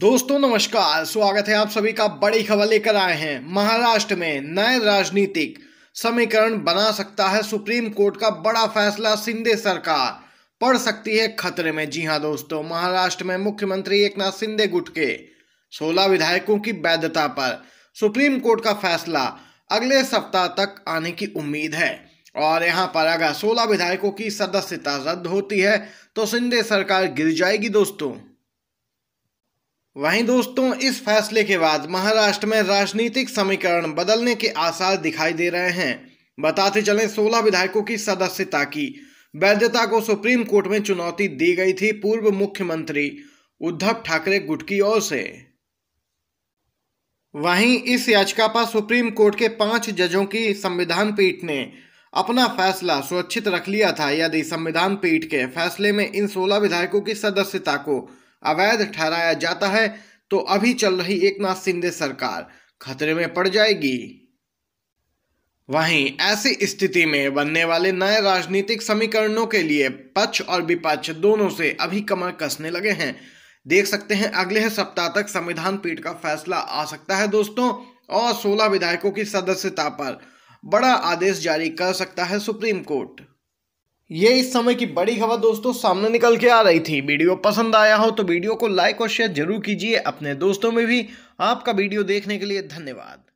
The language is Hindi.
दोस्तों नमस्कार स्वागत है आप सभी का बड़ी खबर लेकर आए हैं महाराष्ट्र में नए राजनीतिक समीकरण बना सकता है सुप्रीम कोर्ट का बड़ा फैसला सिंधे सरकार पड़ सकती है खतरे में जी हां दोस्तों महाराष्ट्र में मुख्यमंत्री एक नाथ सिंधे गुट के 16 विधायकों की वैधता पर सुप्रीम कोर्ट का फैसला अगले सप्ताह तक आने की उम्मीद है और यहाँ पर अगर 16 विधायकों की सदस्यता रद्द होती है तो सिंधे सरकार गिर जाएगी दोस्तों वहीं दोस्तों इस फैसले के बाद महाराष्ट्र में राजनीतिक समीकरण बदलने के आसार दिखाई दे रहे हैं बताते चलें 16 विधायकों की सदस्यता की वैधता को सुप्रीम कोर्ट में चुनौती दी गई थी पूर्व मुख्यमंत्री उद्धव ठाकरे गुट की ओर से वहीं इस याचिका पर सुप्रीम कोर्ट के पांच जजों की संविधान पीठ ने अपना फैसला सुरक्षित रख लिया था यदि संविधान पीठ के फैसले में इन सोलह विधायकों की सदस्यता को अवैध ठहराया जाता है तो अभी चल रही एकनाथ शिंदे सरकार खतरे में पड़ जाएगी वहीं ऐसी स्थिति में बनने वाले नए राजनीतिक समीकरणों के लिए पक्ष और विपक्ष दोनों से अभी कमर कसने लगे हैं देख सकते हैं अगले सप्ताह तक संविधान पीठ का फैसला आ सकता है दोस्तों और 16 विधायकों की सदस्यता पर बड़ा आदेश जारी कर सकता है सुप्रीम कोर्ट ये इस समय की बड़ी खबर दोस्तों सामने निकल के आ रही थी वीडियो पसंद आया हो तो वीडियो को लाइक और शेयर जरूर कीजिए अपने दोस्तों में भी आपका वीडियो देखने के लिए धन्यवाद